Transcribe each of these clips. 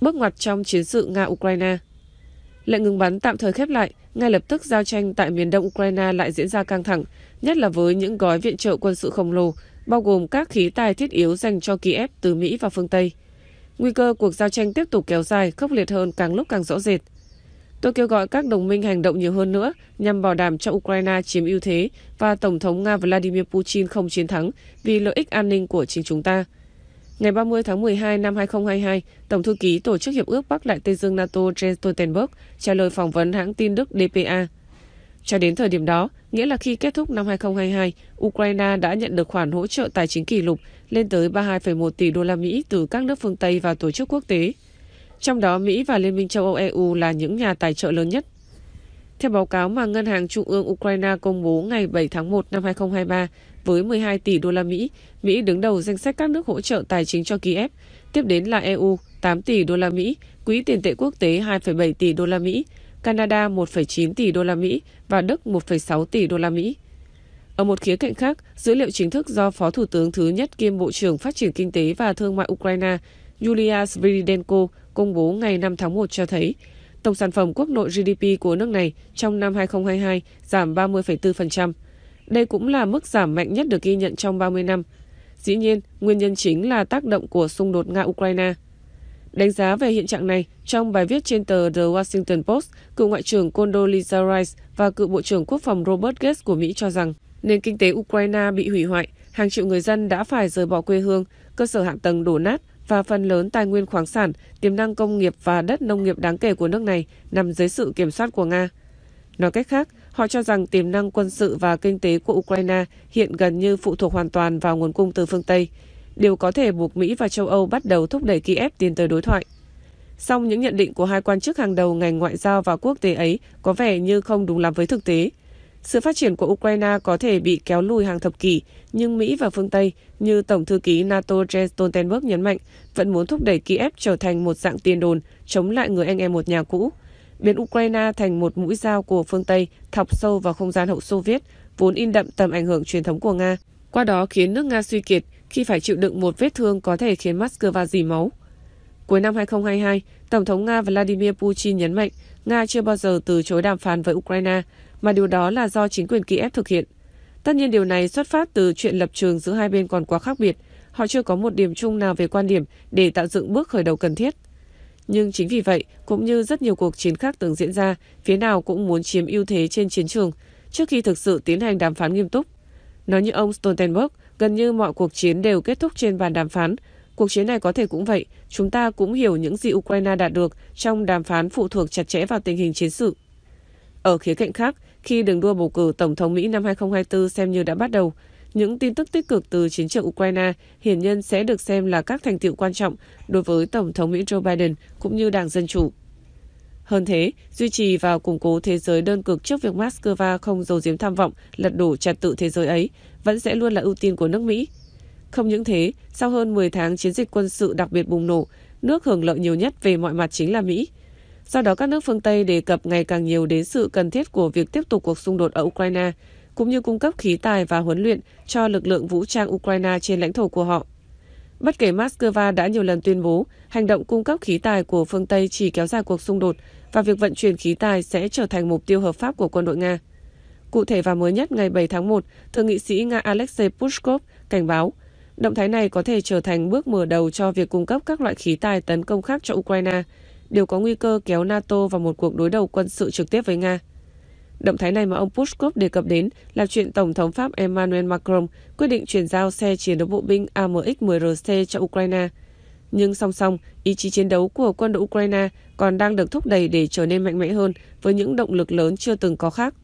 bước ngoặt trong chiến sự Nga-Ukraine. Lệnh ngừng bắn tạm thời khép lại, ngay lập tức giao tranh tại miền đông Ukraine lại diễn ra căng thẳng, nhất là với những gói viện trợ quân sự khổng lồ, bao gồm các khí tài thiết yếu dành cho Kiev từ Mỹ và phương Tây. Nguy cơ cuộc giao tranh tiếp tục kéo dài, khốc liệt hơn càng lúc càng rõ rệt. Tôi kêu gọi các đồng minh hành động nhiều hơn nữa nhằm bảo đảm cho Ukraine chiếm ưu thế và Tổng thống Nga Vladimir Putin không chiến thắng vì lợi ích an ninh của chính chúng ta, Ngày 30 tháng 12 năm 2022, Tổng thư ký Tổ chức Hiệp ước Bắc Đại Tây Dương NATO Jens Stoltenberg trả lời phỏng vấn hãng tin Đức DPA. Cho đến thời điểm đó, nghĩa là khi kết thúc năm 2022, Ukraine đã nhận được khoản hỗ trợ tài chính kỷ lục lên tới 32,1 tỷ đô la Mỹ từ các nước phương Tây và tổ chức quốc tế. Trong đó, Mỹ và Liên minh châu Âu EU là những nhà tài trợ lớn nhất. Theo báo cáo mà Ngân hàng Trung ương Ukraine công bố ngày 7 tháng 1 năm 2023, với 12 tỷ đô la Mỹ, Mỹ đứng đầu danh sách các nước hỗ trợ tài chính cho Kiev, tiếp đến là EU 8 tỷ đô la Mỹ, Quỹ tiền tệ quốc tế 2,7 tỷ đô la Mỹ, Canada 1,9 tỷ đô la Mỹ và Đức 1,6 tỷ đô la Mỹ. Ở một khía cạnh khác, dữ liệu chính thức do Phó Thủ tướng thứ nhất kiêm Bộ trưởng Phát triển Kinh tế và Thương mại Ukraine Yulia Sviridenko công bố ngày 5 tháng 1 cho thấy tổng sản phẩm quốc nội GDP của nước này trong năm 2022 giảm 30,4%, đây cũng là mức giảm mạnh nhất được ghi nhận trong 30 năm. Dĩ nhiên, nguyên nhân chính là tác động của xung đột Nga-Ukraine. Đánh giá về hiện trạng này, trong bài viết trên tờ The Washington Post, cựu Ngoại trưởng Condoleezza Rice và cựu Bộ trưởng Quốc phòng Robert Gates của Mỹ cho rằng nền kinh tế Ukraine bị hủy hoại, hàng triệu người dân đã phải rời bỏ quê hương, cơ sở hạ tầng đổ nát và phần lớn tài nguyên khoáng sản, tiềm năng công nghiệp và đất nông nghiệp đáng kể của nước này nằm dưới sự kiểm soát của Nga. Nói cách khác, Họ cho rằng tiềm năng quân sự và kinh tế của Ukraine hiện gần như phụ thuộc hoàn toàn vào nguồn cung từ phương Tây, điều có thể buộc Mỹ và châu Âu bắt đầu thúc đẩy Kiev tiến tới đối thoại. Song những nhận định của hai quan chức hàng đầu ngành ngoại giao và quốc tế ấy có vẻ như không đúng lắm với thực tế. Sự phát triển của Ukraine có thể bị kéo lùi hàng thập kỷ, nhưng Mỹ và phương Tây, như Tổng thư ký NATO Jens Stoltenberg nhấn mạnh, vẫn muốn thúc đẩy Kiev trở thành một dạng tiền đồn chống lại người anh em một nhà cũ – biến Ukraine thành một mũi dao của phương Tây thọc sâu vào không gian hậu Xô Viết, vốn in đậm tầm ảnh hưởng truyền thống của Nga, qua đó khiến nước Nga suy kiệt khi phải chịu đựng một vết thương có thể khiến Moscow dì máu. Cuối năm 2022, Tổng thống Nga Vladimir Putin nhấn mạnh Nga chưa bao giờ từ chối đàm phán với Ukraine, mà điều đó là do chính quyền Kiev thực hiện. Tất nhiên điều này xuất phát từ chuyện lập trường giữa hai bên còn quá khác biệt, họ chưa có một điểm chung nào về quan điểm để tạo dựng bước khởi đầu cần thiết. Nhưng chính vì vậy, cũng như rất nhiều cuộc chiến khác từng diễn ra, phía nào cũng muốn chiếm ưu thế trên chiến trường trước khi thực sự tiến hành đàm phán nghiêm túc. Nói như ông Stoltenberg, gần như mọi cuộc chiến đều kết thúc trên bàn đàm phán. Cuộc chiến này có thể cũng vậy, chúng ta cũng hiểu những gì Ukraine đạt được trong đàm phán phụ thuộc chặt chẽ vào tình hình chiến sự. Ở khía cạnh khác, khi đường đua bầu cử Tổng thống Mỹ năm 2024 xem như đã bắt đầu, những tin tức tích cực từ chiến trường Ukraine hiển nhiên sẽ được xem là các thành tựu quan trọng đối với Tổng thống Mỹ Joe Biden cũng như Đảng Dân Chủ. Hơn thế, duy trì và củng cố thế giới đơn cực trước việc Moscow không giấu giếm tham vọng lật đổ trật tự thế giới ấy vẫn sẽ luôn là ưu tiên của nước Mỹ. Không những thế, sau hơn 10 tháng chiến dịch quân sự đặc biệt bùng nổ, nước hưởng lợi nhiều nhất về mọi mặt chính là Mỹ. Do đó, các nước phương Tây đề cập ngày càng nhiều đến sự cần thiết của việc tiếp tục cuộc xung đột ở Ukraine, cũng như cung cấp khí tài và huấn luyện cho lực lượng vũ trang Ukraine trên lãnh thổ của họ. Bất kể Moscow đã nhiều lần tuyên bố hành động cung cấp khí tài của phương Tây chỉ kéo dài cuộc xung đột và việc vận chuyển khí tài sẽ trở thành mục tiêu hợp pháp của quân đội Nga. Cụ thể và mới nhất ngày 7 tháng 1, Thượng nghị sĩ Nga Alexei Pushkov cảnh báo động thái này có thể trở thành bước mở đầu cho việc cung cấp các loại khí tài tấn công khác cho Ukraine, đều có nguy cơ kéo NATO vào một cuộc đối đầu quân sự trực tiếp với Nga. Động thái này mà ông Pushkov đề cập đến là chuyện Tổng thống Pháp Emmanuel Macron quyết định chuyển giao xe chiến đấu bộ binh AMX-10RC cho Ukraine. Nhưng song song, ý chí chiến đấu của quân đội Ukraine còn đang được thúc đẩy để trở nên mạnh mẽ hơn với những động lực lớn chưa từng có khác.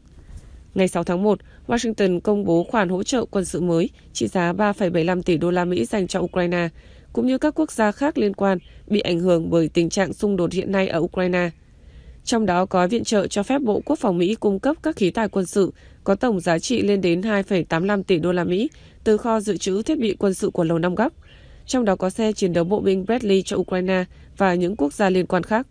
Ngày 6 tháng 1, Washington công bố khoản hỗ trợ quân sự mới trị giá 3,75 tỷ đô la Mỹ dành cho Ukraine, cũng như các quốc gia khác liên quan bị ảnh hưởng bởi tình trạng xung đột hiện nay ở Ukraine – trong đó có viện trợ cho phép Bộ Quốc phòng Mỹ cung cấp các khí tài quân sự có tổng giá trị lên đến 2,85 tỷ đô la Mỹ từ kho dự trữ thiết bị quân sự của Lầu Năm Góc, trong đó có xe chiến đấu bộ binh Bradley cho Ukraine và những quốc gia liên quan khác.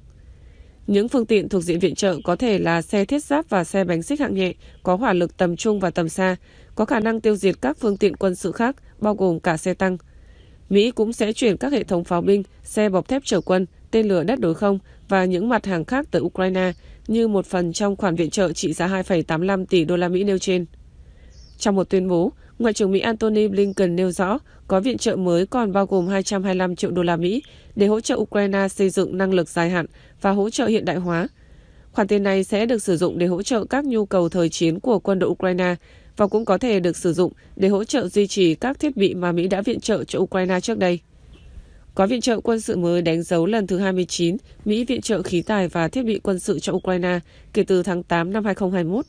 Những phương tiện thuộc diện viện trợ có thể là xe thiết giáp và xe bánh xích hạng nhẹ, có hỏa lực tầm trung và tầm xa, có khả năng tiêu diệt các phương tiện quân sự khác, bao gồm cả xe tăng. Mỹ cũng sẽ chuyển các hệ thống pháo binh, xe bọc thép chở quân, tên lửa đất đối không và những mặt hàng khác từ Ukraine như một phần trong khoản viện trợ trị giá 2,85 tỷ đô la Mỹ nêu trên. Trong một tuyên bố, Ngoại trưởng Mỹ Antony Blinken nêu rõ có viện trợ mới còn bao gồm 225 triệu đô la Mỹ để hỗ trợ Ukraine xây dựng năng lực dài hạn và hỗ trợ hiện đại hóa. Khoản tiền này sẽ được sử dụng để hỗ trợ các nhu cầu thời chiến của quân đội Ukraine và cũng có thể được sử dụng để hỗ trợ duy trì các thiết bị mà Mỹ đã viện trợ cho Ukraine trước đây. Gói viện trợ quân sự mới đánh dấu lần thứ 29 Mỹ viện trợ khí tài và thiết bị quân sự cho Ukraine kể từ tháng 8 năm 2021.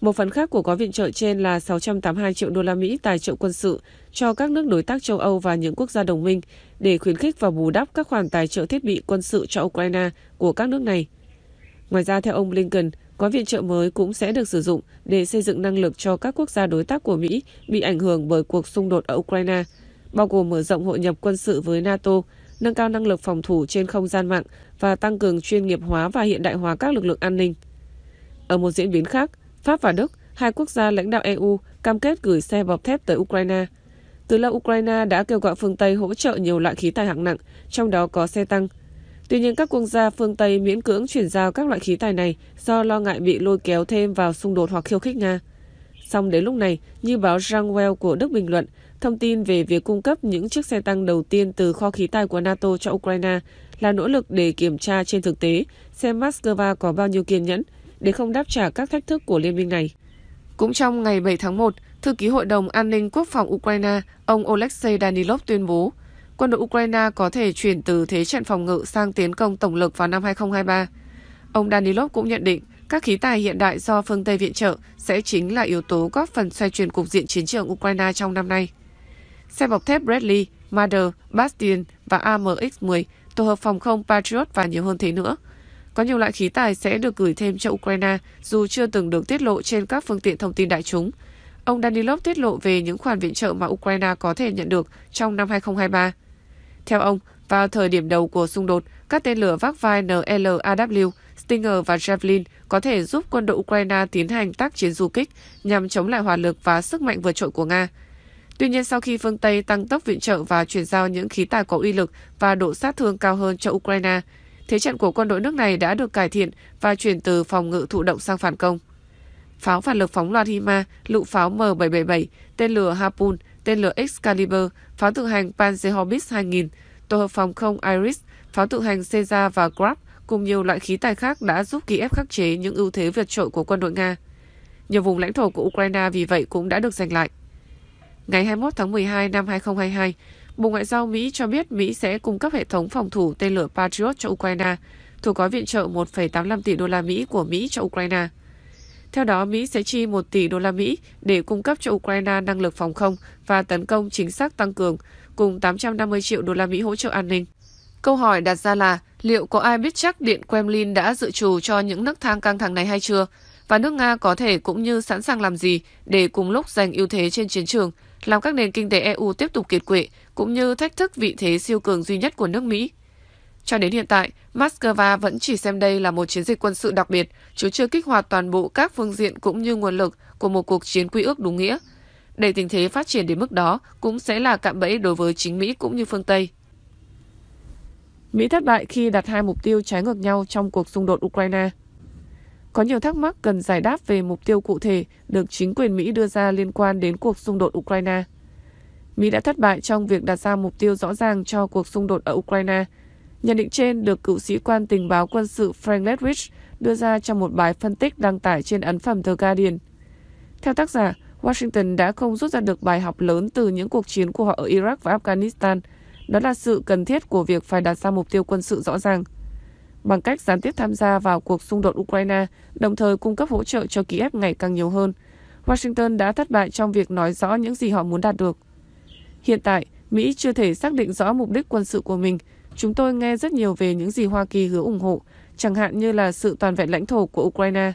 Một phần khác của gói viện trợ trên là 682 triệu đô la Mỹ tài trợ quân sự cho các nước đối tác châu Âu và những quốc gia đồng minh để khuyến khích và bù đắp các khoản tài trợ thiết bị quân sự cho Ukraine của các nước này. Ngoài ra, theo ông Blinken, gói viện trợ mới cũng sẽ được sử dụng để xây dựng năng lực cho các quốc gia đối tác của Mỹ bị ảnh hưởng bởi cuộc xung đột ở Ukraine – bao gồm mở rộng hội nhập quân sự với NATO, nâng cao năng lực phòng thủ trên không gian mạng và tăng cường chuyên nghiệp hóa và hiện đại hóa các lực lượng an ninh. Ở một diễn biến khác, Pháp và Đức, hai quốc gia lãnh đạo EU, cam kết gửi xe bọc thép tới Ukraine. Từ lâu Ukraine đã kêu gọi phương Tây hỗ trợ nhiều loại khí tài hạng nặng, trong đó có xe tăng. Tuy nhiên, các quốc gia phương Tây miễn cưỡng chuyển giao các loại khí tài này do lo ngại bị lôi kéo thêm vào xung đột hoặc khiêu khích Nga. Song đến lúc này, như báo Rangwell của Đức bình luận, Thông tin về việc cung cấp những chiếc xe tăng đầu tiên từ kho khí tài của NATO cho Ukraine là nỗ lực để kiểm tra trên thực tế xem Moscow có bao nhiêu kiên nhẫn để không đáp trả các thách thức của liên minh này. Cũng trong ngày 7 tháng 1, Thư ký Hội đồng An ninh Quốc phòng Ukraine, ông Oleksiy Danilov tuyên bố quân đội Ukraine có thể chuyển từ thế trận phòng ngự sang tiến công tổng lực vào năm 2023. Ông Danilov cũng nhận định các khí tài hiện đại do phương Tây viện trợ sẽ chính là yếu tố góp phần xoay chuyển cục diện chiến trường Ukraine trong năm nay. Xe bọc thép Bradley, Marder, Bastion và AMX-10, tổ hợp phòng không Patriot và nhiều hơn thế nữa. Có nhiều loại khí tài sẽ được gửi thêm cho Ukraine dù chưa từng được tiết lộ trên các phương tiện thông tin đại chúng. Ông Danilov tiết lộ về những khoản viện trợ mà Ukraine có thể nhận được trong năm 2023. Theo ông, vào thời điểm đầu của xung đột, các tên lửa vác vai NLAW, Stinger và Javelin có thể giúp quân đội Ukraine tiến hành tác chiến du kích nhằm chống lại hỏa lực và sức mạnh vượt trội của Nga. Tuy nhiên, sau khi phương Tây tăng tốc viện trợ và chuyển giao những khí tài có uy lực và độ sát thương cao hơn cho Ukraine, thế trận của quân đội nước này đã được cải thiện và chuyển từ phòng ngự thụ động sang phản công. Pháo phản lực phóng loạt HIMA, lựu pháo M777, tên lửa Harpoon, tên lửa Excalibur, pháo tự hành Panzer Hobbit 2000, tổ hợp phòng không Iris, pháo tự hành Caesar và Grab cùng nhiều loại khí tài khác đã giúp Kiev khắc chế những ưu thế vượt trội của quân đội Nga. Nhiều vùng lãnh thổ của Ukraine vì vậy cũng đã được giành lại. Ngày 21 tháng 12 năm 2022, Bộ Ngoại giao Mỹ cho biết Mỹ sẽ cung cấp hệ thống phòng thủ tên lửa Patriot cho Ukraine, thuộc gói viện trợ 1,85 tỷ đô la Mỹ của Mỹ cho Ukraine. Theo đó, Mỹ sẽ chi 1 tỷ đô la Mỹ để cung cấp cho Ukraine năng lực phòng không và tấn công chính xác tăng cường, cùng 850 triệu đô la Mỹ hỗ trợ an ninh. Câu hỏi đặt ra là liệu có ai biết chắc Điện Kremlin đã dự trù cho những nước thang căng thẳng này hay chưa? Và nước Nga có thể cũng như sẵn sàng làm gì để cùng lúc giành ưu thế trên chiến trường – làm các nền kinh tế EU tiếp tục kiệt quệ, cũng như thách thức vị thế siêu cường duy nhất của nước Mỹ. Cho đến hiện tại, Moscow vẫn chỉ xem đây là một chiến dịch quân sự đặc biệt, chứ chưa kích hoạt toàn bộ các phương diện cũng như nguồn lực của một cuộc chiến quy ước đúng nghĩa. Để tình thế phát triển đến mức đó cũng sẽ là cạm bẫy đối với chính Mỹ cũng như phương Tây. Mỹ thất bại khi đặt hai mục tiêu trái ngược nhau trong cuộc xung đột Ukraine có nhiều thắc mắc cần giải đáp về mục tiêu cụ thể được chính quyền Mỹ đưa ra liên quan đến cuộc xung đột Ukraine. Mỹ đã thất bại trong việc đặt ra mục tiêu rõ ràng cho cuộc xung đột ở Ukraine. Nhận định trên được cựu sĩ quan tình báo quân sự Frank Ledwidge đưa ra trong một bài phân tích đăng tải trên ấn phẩm The Guardian. Theo tác giả, Washington đã không rút ra được bài học lớn từ những cuộc chiến của họ ở Iraq và Afghanistan, đó là sự cần thiết của việc phải đặt ra mục tiêu quân sự rõ ràng – bằng cách gián tiếp tham gia vào cuộc xung đột Ukraine, đồng thời cung cấp hỗ trợ cho Kiev ngày càng nhiều hơn. Washington đã thất bại trong việc nói rõ những gì họ muốn đạt được. Hiện tại, Mỹ chưa thể xác định rõ mục đích quân sự của mình. Chúng tôi nghe rất nhiều về những gì Hoa Kỳ hứa ủng hộ, chẳng hạn như là sự toàn vẹn lãnh thổ của Ukraine.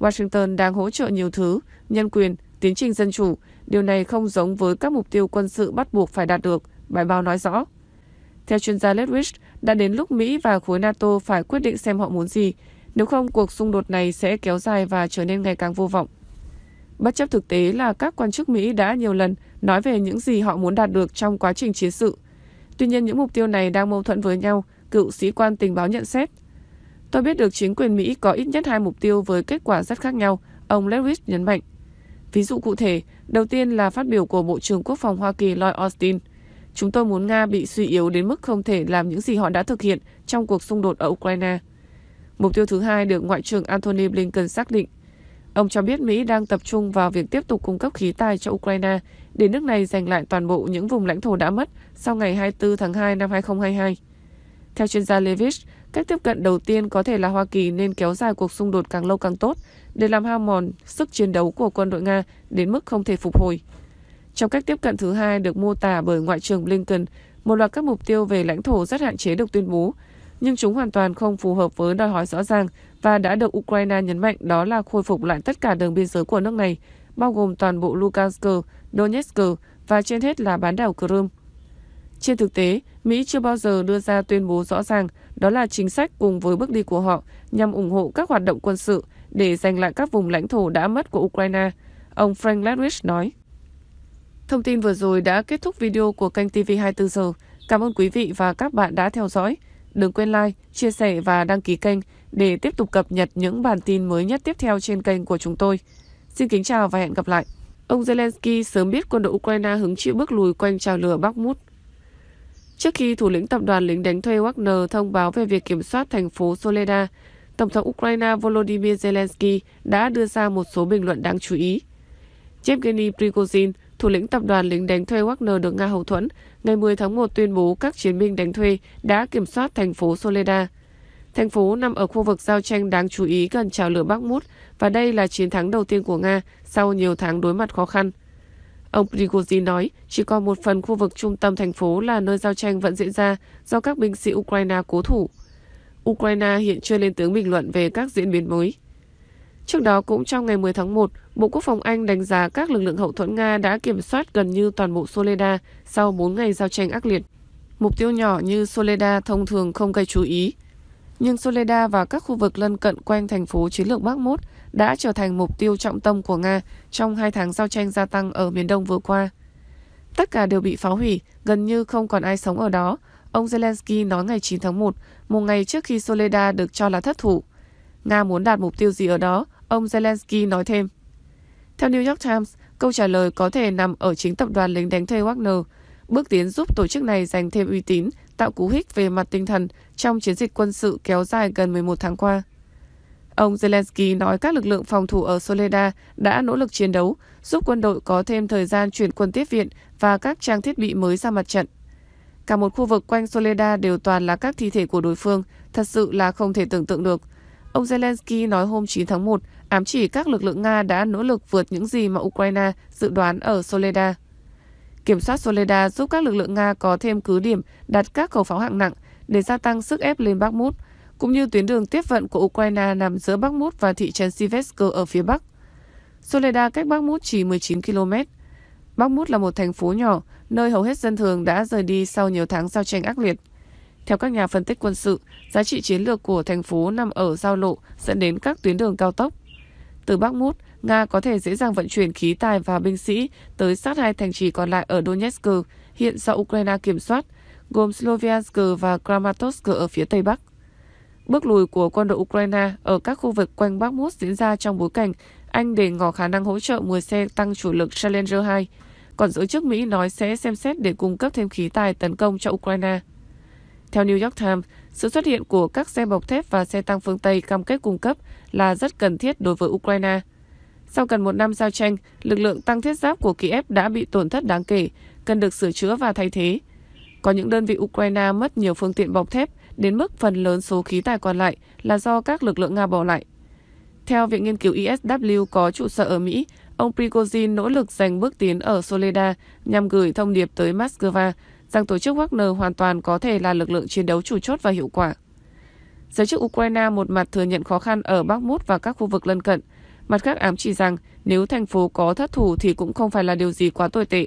Washington đang hỗ trợ nhiều thứ, nhân quyền, tiến trình dân chủ. Điều này không giống với các mục tiêu quân sự bắt buộc phải đạt được, bài báo nói rõ. Theo chuyên gia Ledwidge, đã đến lúc Mỹ và khối NATO phải quyết định xem họ muốn gì, nếu không cuộc xung đột này sẽ kéo dài và trở nên ngày càng vô vọng. Bất chấp thực tế là các quan chức Mỹ đã nhiều lần nói về những gì họ muốn đạt được trong quá trình chiến sự. Tuy nhiên những mục tiêu này đang mâu thuẫn với nhau, cựu sĩ quan tình báo nhận xét. Tôi biết được chính quyền Mỹ có ít nhất hai mục tiêu với kết quả rất khác nhau, ông Lewis nhấn mạnh. Ví dụ cụ thể, đầu tiên là phát biểu của Bộ trưởng Quốc phòng Hoa Kỳ Lloyd Austin – Chúng tôi muốn Nga bị suy yếu đến mức không thể làm những gì họ đã thực hiện trong cuộc xung đột ở Ukraine. Mục tiêu thứ hai được Ngoại trưởng Antony Blinken xác định. Ông cho biết Mỹ đang tập trung vào việc tiếp tục cung cấp khí tài cho Ukraine để nước này giành lại toàn bộ những vùng lãnh thổ đã mất sau ngày 24 tháng 2 năm 2022. Theo chuyên gia Levish, cách tiếp cận đầu tiên có thể là Hoa Kỳ nên kéo dài cuộc xung đột càng lâu càng tốt để làm hao mòn sức chiến đấu của quân đội Nga đến mức không thể phục hồi. Trong cách tiếp cận thứ hai được mô tả bởi Ngoại trưởng Blinken, một loạt các mục tiêu về lãnh thổ rất hạn chế được tuyên bố, nhưng chúng hoàn toàn không phù hợp với đòi hỏi rõ ràng và đã được Ukraine nhấn mạnh đó là khôi phục lại tất cả đường biên giới của nước này, bao gồm toàn bộ Lugansk, Donetsk và trên hết là bán đảo Crimea. Trên thực tế, Mỹ chưa bao giờ đưa ra tuyên bố rõ ràng đó là chính sách cùng với bước đi của họ nhằm ủng hộ các hoạt động quân sự để giành lại các vùng lãnh thổ đã mất của Ukraine, ông Frank Ledwidge nói. Thông tin vừa rồi đã kết thúc video của kênh TV24 giờ. Cảm ơn quý vị và các bạn đã theo dõi. Đừng quên like, chia sẻ và đăng ký kênh để tiếp tục cập nhật những bản tin mới nhất tiếp theo trên kênh của chúng tôi. Xin kính chào và hẹn gặp lại. Ông Zelensky sớm biết quân đội Ukraine hứng chịu bước lùi quanh trào lửa Bakhmut. Trước khi thủ lĩnh tập đoàn lính đánh thuê Wagner thông báo về việc kiểm soát thành phố Soleda, Tổng thống Ukraine Volodymyr Zelensky đã đưa ra một số bình luận đáng chú ý. Yevgeny Prigozhin, thủ lĩnh tập đoàn lính đánh thuê Wagner được Nga hậu thuẫn, ngày 10 tháng 1 tuyên bố các chiến binh đánh thuê đã kiểm soát thành phố Soledad. Thành phố nằm ở khu vực giao tranh đáng chú ý gần trào lửa Bakhmut và đây là chiến thắng đầu tiên của Nga sau nhiều tháng đối mặt khó khăn. Ông Prigozhin nói, chỉ còn một phần khu vực trung tâm thành phố là nơi giao tranh vẫn diễn ra do các binh sĩ Ukraine cố thủ. Ukraine hiện chưa lên tiếng bình luận về các diễn biến mới. Trước đó cũng trong ngày 10 tháng 1, Bộ Quốc phòng Anh đánh giá các lực lượng hậu thuẫn Nga đã kiểm soát gần như toàn bộ Soleda sau 4 ngày giao tranh ác liệt. Mục tiêu nhỏ như Soleda thông thường không gây chú ý, nhưng Soleda và các khu vực lân cận quanh thành phố chiến lược Bakhmut đã trở thành mục tiêu trọng tâm của Nga trong hai tháng giao tranh gia tăng ở miền Đông vừa qua. Tất cả đều bị phá hủy, gần như không còn ai sống ở đó, ông Zelensky nói ngày 9 tháng 1, một ngày trước khi Soleda được cho là thất thủ. Nga muốn đạt mục tiêu gì ở đó, ông Zelensky nói thêm. Theo New York Times, câu trả lời có thể nằm ở chính tập đoàn lính đánh thuê Wagner, bước tiến giúp tổ chức này giành thêm uy tín, tạo cú hích về mặt tinh thần trong chiến dịch quân sự kéo dài gần 11 tháng qua. Ông Zelensky nói các lực lượng phòng thủ ở Soleda đã nỗ lực chiến đấu, giúp quân đội có thêm thời gian chuyển quân tiếp viện và các trang thiết bị mới ra mặt trận. Cả một khu vực quanh Soleda đều toàn là các thi thể của đối phương, thật sự là không thể tưởng tượng được – Ông Zelensky nói hôm 9 tháng 1, ám chỉ các lực lượng Nga đã nỗ lực vượt những gì mà Ukraine dự đoán ở Soleda. Kiểm soát Soleda giúp các lực lượng Nga có thêm cứ điểm đặt các khẩu pháo hạng nặng để gia tăng sức ép lên Bakhmut, cũng như tuyến đường tiếp vận của Ukraine nằm giữa Bakhmut và thị trấn Sivetsk ở phía Bắc. Soleda cách Bakhmut chỉ 19 km. Bakhmut là một thành phố nhỏ, nơi hầu hết dân thường đã rời đi sau nhiều tháng giao tranh ác liệt. Theo các nhà phân tích quân sự, giá trị chiến lược của thành phố nằm ở giao lộ dẫn đến các tuyến đường cao tốc. Từ Bắc Mút, Nga có thể dễ dàng vận chuyển khí tài và binh sĩ tới sát hai thành trì còn lại ở Donetsk, hiện do Ukraine kiểm soát, gồm Sloviansk và Kramatorsk ở phía Tây Bắc. Bước lùi của quân đội Ukraine ở các khu vực quanh Bakhmut diễn ra trong bối cảnh Anh đề ngỏ khả năng hỗ trợ 10 xe tăng chủ lực Challenger 2, còn giới chức Mỹ nói sẽ xem xét để cung cấp thêm khí tài tấn công cho Ukraine. Theo New York Times, sự xuất hiện của các xe bọc thép và xe tăng phương Tây cam kết cung cấp là rất cần thiết đối với Ukraine. Sau gần một năm giao tranh, lực lượng tăng thiết giáp của Kiev đã bị tổn thất đáng kể, cần được sửa chữa và thay thế. Có những đơn vị Ukraine mất nhiều phương tiện bọc thép, đến mức phần lớn số khí tài còn lại là do các lực lượng Nga bỏ lại. Theo Viện Nghiên cứu ISW có trụ sở ở Mỹ, ông Prigozhin nỗ lực giành bước tiến ở Soleda nhằm gửi thông điệp tới Moscow rằng tổ chức Wagner hoàn toàn có thể là lực lượng chiến đấu chủ chốt và hiệu quả. Giới chức Ukraine một mặt thừa nhận khó khăn ở Bakhmut và các khu vực lân cận, mặt khác ám chỉ rằng nếu thành phố có thất thủ thì cũng không phải là điều gì quá tồi tệ.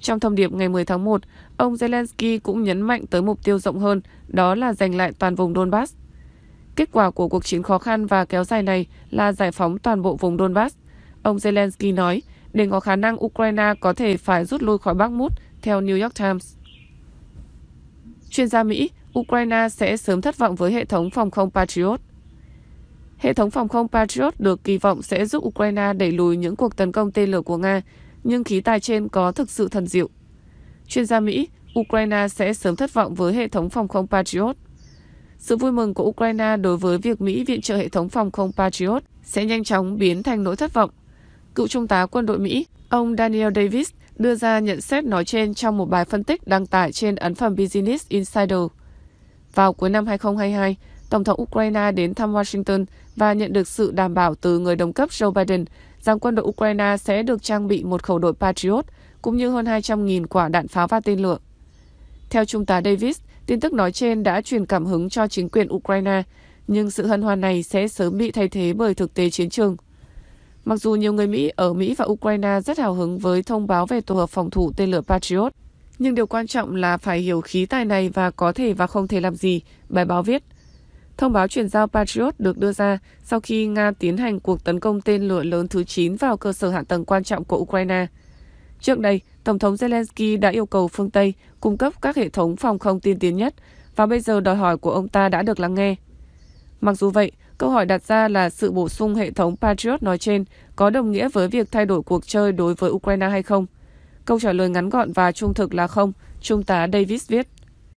Trong thông điệp ngày 10 tháng 1, ông Zelensky cũng nhấn mạnh tới mục tiêu rộng hơn, đó là giành lại toàn vùng Donbass. Kết quả của cuộc chiến khó khăn và kéo dài này là giải phóng toàn bộ vùng Donbass. Ông Zelensky nói, để có khả năng Ukraine có thể phải rút lui khỏi Bakhmut, theo New York Times. Chuyên gia Mỹ, Ukraine sẽ sớm thất vọng với hệ thống phòng không Patriot. Hệ thống phòng không Patriot được kỳ vọng sẽ giúp Ukraine đẩy lùi những cuộc tấn công tên lửa của Nga, nhưng khí tài trên có thực sự thần diệu. Chuyên gia Mỹ, Ukraine sẽ sớm thất vọng với hệ thống phòng không Patriot. Sự vui mừng của Ukraine đối với việc Mỹ viện trợ hệ thống phòng không Patriot sẽ nhanh chóng biến thành nỗi thất vọng. Cựu Trung tá quân đội Mỹ, ông Daniel Davis, đưa ra nhận xét nói trên trong một bài phân tích đăng tải trên ấn phẩm Business Insider. Vào cuối năm 2022, Tổng thống Ukraine đến thăm Washington và nhận được sự đảm bảo từ người đồng cấp Joe Biden rằng quân đội Ukraine sẽ được trang bị một khẩu đội Patriot cũng như hơn 200.000 quả đạn pháo và tên lửa. Theo Trung tá Davis, tin tức nói trên đã truyền cảm hứng cho chính quyền Ukraine, nhưng sự hân hoan này sẽ sớm bị thay thế bởi thực tế chiến trường. Mặc dù nhiều người Mỹ ở Mỹ và Ukraine rất hào hứng với thông báo về tổ hợp phòng thủ tên lửa Patriot, nhưng điều quan trọng là phải hiểu khí tài này và có thể và không thể làm gì, bài báo viết. Thông báo chuyển giao Patriot được đưa ra sau khi Nga tiến hành cuộc tấn công tên lửa lớn thứ 9 vào cơ sở hạ tầng quan trọng của Ukraine. Trước đây, Tổng thống Zelensky đã yêu cầu phương Tây cung cấp các hệ thống phòng không tiên tiến nhất và bây giờ đòi hỏi của ông ta đã được lắng nghe. Mặc dù vậy, Câu hỏi đặt ra là sự bổ sung hệ thống Patriot nói trên có đồng nghĩa với việc thay đổi cuộc chơi đối với Ukraine hay không? Câu trả lời ngắn gọn và trung thực là không, Trung tá Davis viết.